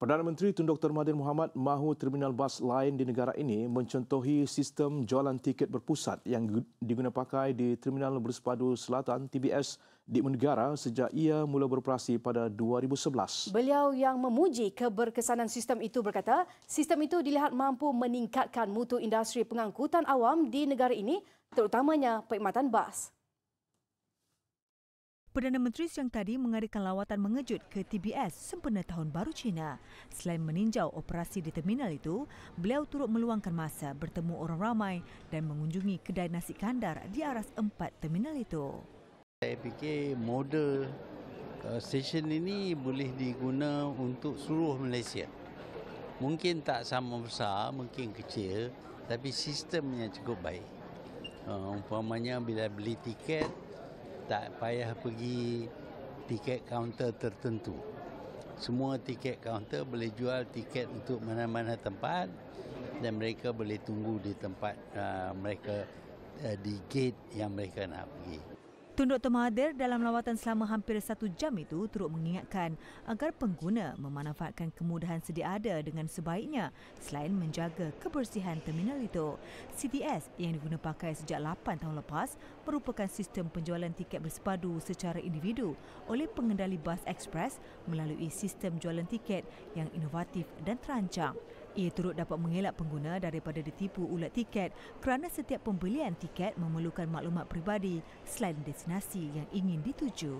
Perdana Menteri Tun Dr Mahathir Mohamad mahu terminal bas lain di negara ini mencontohi sistem jualan tiket berpusat yang pakai di Terminal Bersepadu Selatan TBS di negara sejak ia mula beroperasi pada 2011. Beliau yang memuji keberkesanan sistem itu berkata, sistem itu dilihat mampu meningkatkan mutu industri pengangkutan awam di negara ini, terutamanya perkhidmatan bas. Perdana Menteri siang tadi mengadakan lawatan mengejut ke TBS sempena Tahun Baru Cina. Selain meninjau operasi di terminal itu, beliau turut meluangkan masa bertemu orang ramai dan mengunjungi kedai nasi kandar di aras empat terminal itu. Saya fikir mode eh, stesen ini boleh diguna untuk seluruh Malaysia. Mungkin tak sama besar, mungkin kecil, tapi sistemnya cukup baik. Uh, umpamanya bila beli tiket, tak payah pergi tiket kaunter tertentu. Semua tiket kaunter boleh jual tiket untuk mana-mana tempat dan mereka boleh tunggu di tempat uh, mereka uh, di gate yang mereka nak pergi. Tunduk Dr. dalam lawatan selama hampir satu jam itu turut mengingatkan agar pengguna memanfaatkan kemudahan sedia ada dengan sebaiknya selain menjaga kebersihan terminal itu. CTS yang diguna pakai sejak 8 tahun lepas merupakan sistem penjualan tiket bersepadu secara individu oleh pengendali bas ekspres melalui sistem jualan tiket yang inovatif dan terancang. Ia turut dapat mengelak pengguna daripada ditipu ulat tiket kerana setiap pembelian tiket memerlukan maklumat peribadi selain destinasi yang ingin dituju.